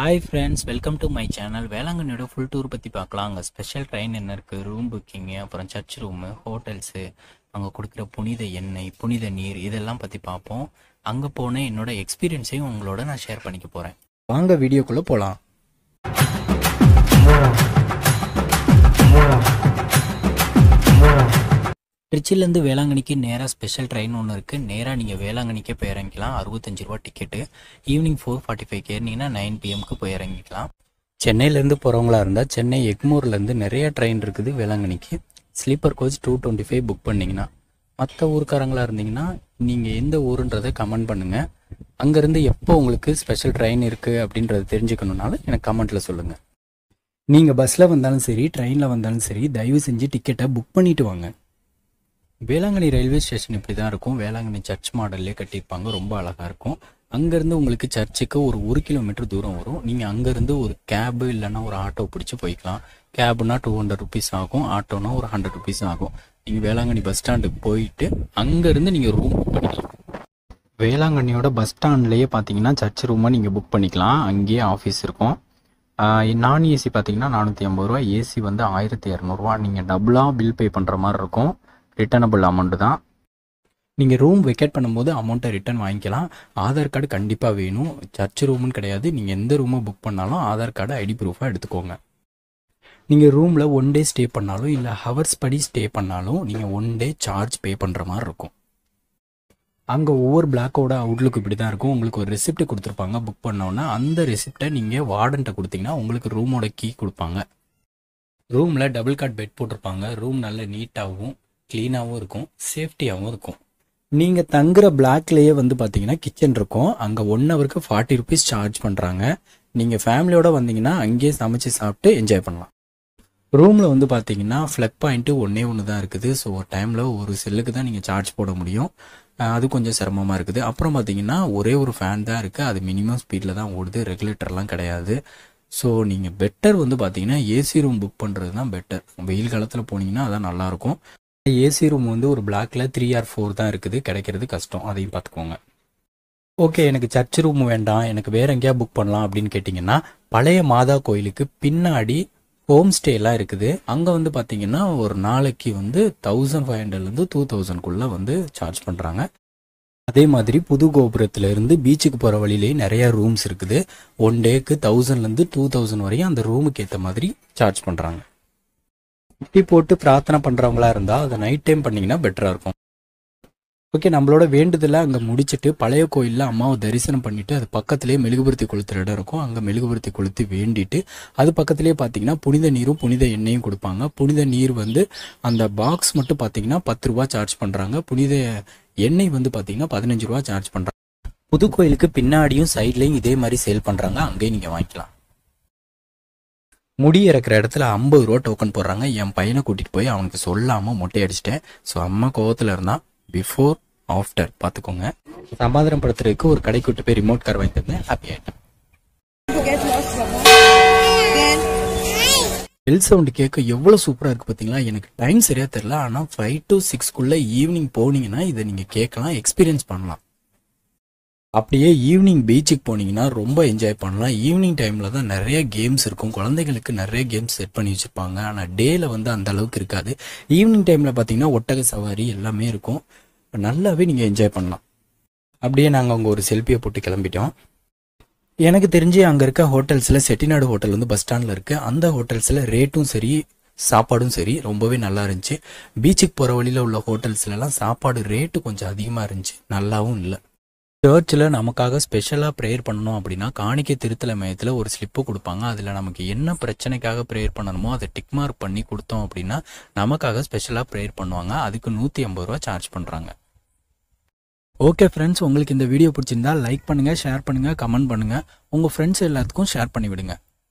hi friends welcome to my channel வேளாங்கண்ணியோட full tour பற்றி பார்க்கலாம் அங்கே ஸ்பெஷல் ட்ரெயின் என்ன இருக்குது ரூம் புக்கிங்கு அப்புறம் சர்ச் ரூமு ஹோட்டல்ஸு அங்கே கொடுக்குற புனித எண்ணெய் புனித நீர் இதெல்லாம் பற்றி பார்ப்போம் அங்கே போன என்னோட எக்ஸ்பீரியன்ஸையும் உங்களோட நான் ஷேர் பண்ணிக்க போகிறேன் வாங்க வீடியோக்குள்ளே போகலாம் திருச்சியிலேருந்து வேளாங்கண்ணிக்கு நேராக ஸ்பெஷல் ட்ரெயின் ஒன்று இருக்குது நேராக நீங்கள் வேளாங்கண்ணிக்கே போய் இறங்கிக்கலாம் அறுபத்தஞ்சு ரூபா ticket evening four forty five ஏறினீங்கன்னா நைன் பிஎம்க்கு போய் இறங்கிக்கலாம் சென்னையிலேருந்து போகிறவங்களா இருந்தால் சென்னை எக்மூர்லேருந்து நிறைய ட்ரெயின் இருக்குது வேளாங்கண்ணிக்கு sleeper coach two twenty five book பண்ணிங்கன்னா மற்ற ஊருக்காரங்களாக இருந்தீங்கன்னா நீங்கள் எந்த ஊருன்றதை கமெண்ட் பண்ணுங்கள் அங்கேருந்து எப்போ உங்களுக்கு ஸ்பெஷல் ட்ரெயின் இருக்குது அப்படின்றத தெரிஞ்சுக்கணுனாலும் எனக்கு கமெண்ட்டில் சொல்லுங்கள் நீங்கள் பஸ்ஸில் வந்தாலும் சரி ட்ரெயினில் வந்தாலும் சரி தயவு செஞ்சு டிக்கெட்டை புக் பண்ணிவிட்டு வாங்க வேளாங்கண்ணி ரயில்வே ஸ்டேஷன் இப்படி தான் இருக்கும் வேளாங்கண்ணி சர்ச் மாடல்லே கட்டியிருப்பாங்க ரொம்ப அழகாக இருக்கும் அங்கேருந்து உங்களுக்கு சர்ச்சுக்கு ஒரு ஒரு கிலோமீட்டர் தூரம் வரும் நீங்கள் அங்கேருந்து ஒரு கேபு இல்லைன்னா ஒரு ஆட்டோ பிடிச்சி போய்க்கலாம் கேபுனா டூ ஹண்ட்ரட் ருபீஸ் ஆகும் ஆட்டோனா ஒரு ஹண்ட்ரட் ருபீஸ் ஆகும் நீங்கள் வேளாங்கண்ணி பஸ் ஸ்டாண்டுக்கு போயிட்டு அங்கேருந்து நீங்கள் ரூம் புக் பண்ணிக்கலாம் வேளாங்கண்ணியோட பஸ் ஸ்டாண்ட்லேயே பார்த்தீங்கன்னா சர்ச் ரூமாக நீங்கள் புக் பண்ணிக்கலாம் அங்கேயே ஆஃபீஸ் இருக்கும் நான் ஏசி பார்த்தீங்கன்னா நானூற்றி ஐம்பது ரூபா ஏசி வந்து ஆயிரத்தி இரநூறுவா நீங்கள் டபுளாக பில் பே பண்ணுற மாதிரி இருக்கும் ரிட்டர்னபிள் அமௌண்ட்டு தான் நீங்கள் ரூம் வெக்கேட் பண்ணும்போது அமௌண்ட்டை ரிட்டர்ன் வாங்கிக்கலாம் ஆதார் கார்டு கண்டிப்பாக வேணும் சர்ச் ரூம்னு கிடையாது நீங்கள் எந்த ரூமை புக் பண்ணாலும் ஆதார் கார்டு ஐடி ப்ரூஃபாக எடுத்துக்கோங்க நீங்கள் ரூமில் ஒன் டே ஸ்டே பண்ணாலும் இல்லை ஹவர்ஸ் படி ஸ்டே பண்ணாலும் நீங்கள் ஒன் டே சார்ஜ் பே பண்ணுற மாதிரி இருக்கும் அங்கே ஒவ்வொரு பிளாக்கோட அவுட்லுக் இப்படி தான் இருக்கும் உங்களுக்கு ஒரு ரெசிப்ட் கொடுத்துருப்பாங்க புக் பண்ணோன்னா அந்த ரெசிப்டை நீங்கள் வார்டன்ட்ட கொடுத்தீங்கன்னா உங்களுக்கு ரூமோட கீ கொடுப்பாங்க ரூமில் டபுள் கார்ட் பெட் போட்டிருப்பாங்க ரூம் நல்ல நீட்டாகவும் க்ளீனாகவும் இருக்கும் சேஃப்டியாகவும் இருக்கும் நீங்கள் தங்குற பிளாக்லேயே வந்து பார்த்தீங்கன்னா கிச்சன் இருக்கும் அங்கே ஒன் ஹவருக்கு ஃபார்ட்டி ருபீஸ் சார்ஜ் பண்ணுறாங்க நீங்கள் ஃபேமிலியோடு வந்தீங்கன்னா அங்கேயே சமைச்சு சாப்பிட்டு என்ஜாய் பண்ணலாம் ரூமில் வந்து பார்த்தீங்கன்னா ஃப்ளக் பாயிண்ட்டு ஒன்றே ஒன்று தான் இருக்குது ஸோ ஒரு டைமில் ஒரு செல்லுக்கு தான் நீங்கள் சார்ஜ் போட முடியும் அது கொஞ்சம் சிரமமாக இருக்குது அப்புறம் பார்த்தீங்கன்னா ஒரே ஒரு ஃபேன் தான் இருக்குது அது மினிமம் ஸ்பீடில் தான் ஓடுது ரெகுலேட்டர்லாம் கிடையாது ஸோ நீங்கள் பெட்டர் வந்து பார்த்தீங்கன்னா ஏசி ரூம் புக் பண்ணுறது தான் பெட்டர் வெயில் காலத்தில் போனீங்கன்னா அதான் நல்லாயிருக்கும் ஏசி ரூம் வந்து ஒரு பிளாக்ல த்ரீ ஆர் ஃபோர் தான் இருக்குது கிடைக்கிறது கஷ்டம் அதையும் பார்த்துக்கோங்க ஓகே எனக்கு சர்ச் ரூம் வேண்டாம் எனக்கு வேற எங்கேயா புக் பண்ணலாம் அப்படின்னு கேட்டிங்கன்னா பழைய மாதா கோயிலுக்கு பின்னாடி ஹோம் ஸ்டேலாம் இருக்குது அங்கே வந்து பார்த்தீங்கன்னா ஒரு நாளைக்கு வந்து தௌசண்ட் ஃபைவ் ஹண்ட்ரட்லேருந்து டூ தௌசண்ட்குள்ளே வந்து சார்ஜ் பண்ணுறாங்க அதே மாதிரி புது கோபுரத்துலேருந்து இருந்து பீச்சுக்கு போகிற வழியிலேயே நிறைய ரூம்ஸ் இருக்குது ஒன் டேக்கு தௌசண்ட்லேருந்து டூ தௌசண்ட் வரையும் அந்த ரூமுக்கு ஏற்ற மாதிரி சார்ஜ் பண்ணுறாங்க முட்டி போட்டு பிரார்த்தனை பண்ணுறவங்களா இருந்தால் அதை நைட் டைம் பண்ணிங்கன்னா பெட்டராக இருக்கும் ஓகே நம்மளோட வேண்டுதலை அங்கே முடிச்சுட்டு பழைய கோயிலில் அம்மாவை தரிசனம் பண்ணிவிட்டு அது பக்கத்துலேயே மெழுகுபுரத்தி கொளுத்துற இடம் இருக்கும் அங்கே மெழுகுபுரத்தி கொளுத்து வேண்டிட்டு அது பக்கத்துலேயே பார்த்தீங்கன்னா புனித நீரும் புனித எண்ணெயும் கொடுப்பாங்க புனித நீர் வந்து அந்த பாக்ஸ் மட்டும் பார்த்தீங்கன்னா பத்து ரூபா சார்ஜ் பண்ணுறாங்க புனித எண்ணெய் வந்து பார்த்தீங்கன்னா பதினஞ்சு ரூபா சார்ஜ் பண்ணுறாங்க புது கோயிலுக்கு பின்னாடியும் சைட்லேயும் இதே மாதிரி சேல் பண்ணுறாங்க அங்கேயும் நீங்கள் வாங்கிக்கலாம் முடி இறக்குற இடத்துல ஐம்பது ரூபா டோக்கன் போடுறாங்க என் பையனை கூட்டிகிட்டு போய் அவனுக்கு சொல்லாமல் மொட்டை அடிச்சிட்டேன் ஸோ அம்மா கோவத்தில் இருந்தால் பிஃபோர் ஆஃப்டர் பார்த்துக்கோங்க சமாதானம் படுத்துறதுக்கு ஒரு கடை கூட்டு போய் ரிமோட் கார் வாங்கி தந்தேன் ஹாப்பி ஆகிட்டேன் பெல் சவுண்டு கேட்க எவ்வளோ சூப்பராக இருக்குது பார்த்தீங்களா எனக்கு டைம் சரியாக தெரில ஆனால் ஃபைவ் டு சிக்ஸ்க்குள்ளே ஈவினிங் போனீங்கன்னா இதை நீங்கள் கேட்கலாம் எக்ஸ்பீரியன்ஸ் பண்ணலாம் அப்படியே ஈவினிங் பீச்சுக்கு போனீங்கன்னா ரொம்ப என்ஜாய் பண்ணலாம் ஈவினிங் டைமில் தான் நிறைய கேம்ஸ் இருக்கும் குழந்தைகளுக்கு நிறைய கேம்ஸ் செட் பண்ணி வச்சுருப்பாங்க ஆனால் டேயில் வந்து அந்த அளவுக்கு இருக்காது ஈவினிங் டைமில் பார்த்தீங்கன்னா ஒட்டக சவாரி எல்லாமே இருக்கும் நல்லாவே நீங்கள் என்ஜாய் பண்ணலாம் அப்படியே நாங்கள் அங்கே ஒரு செல்ஃபியை போட்டு கிளம்பிட்டோம் எனக்கு தெரிஞ்சு அங்கே இருக்க ஹோட்டல்ஸில் செட்டிநாடு ஹோட்டல் வந்து பஸ் ஸ்டாண்டில் இருக்குது அந்த ஹோட்டல்ஸில் ரேட்டும் சரி சாப்பாடும் சரி ரொம்பவே நல்லா இருந்துச்சு பீச்சுக்கு போகிற வழியில் உள்ள ஹோட்டல்ஸ்லலாம் சாப்பாடு ரேட்டு கொஞ்சம் அதிகமாக இருந்துச்சு நல்லாவும் இல்லை சர்ச்சில் நமக்காக ஸ்பெஷலாக ப்ரேயர் பண்ணணும் அப்படின்னா காணிக்கை திருத்தல மையத்தில் ஒரு ஸ்லிப்பு கொடுப்பாங்க அதில் நமக்கு என்ன பிரச்சனைக்காக ப்ரேயர் பண்ணணுமோ அதை டிக் மார்க் பண்ணி கொடுத்தோம் அப்படின்னா நமக்காக ஸ்பெஷலாக ப்ரேயர் பண்ணுவாங்க அதுக்கு நூற்றி ஐம்பது ரூபா சார்ஜ் பண்ணுறாங்க ஓகே ஃப்ரெண்ட்ஸ் உங்களுக்கு இந்த வீடியோ பிடிச்சிருந்தா லைக் பண்ணுங்கள் ஷேர் பண்ணுங்கள் கமெண்ட் பண்ணுங்கள் உங்கள் ஃப்ரெண்ட்ஸ் எல்லாத்துக்கும் ஷேர் பண்ணிவிடுங்க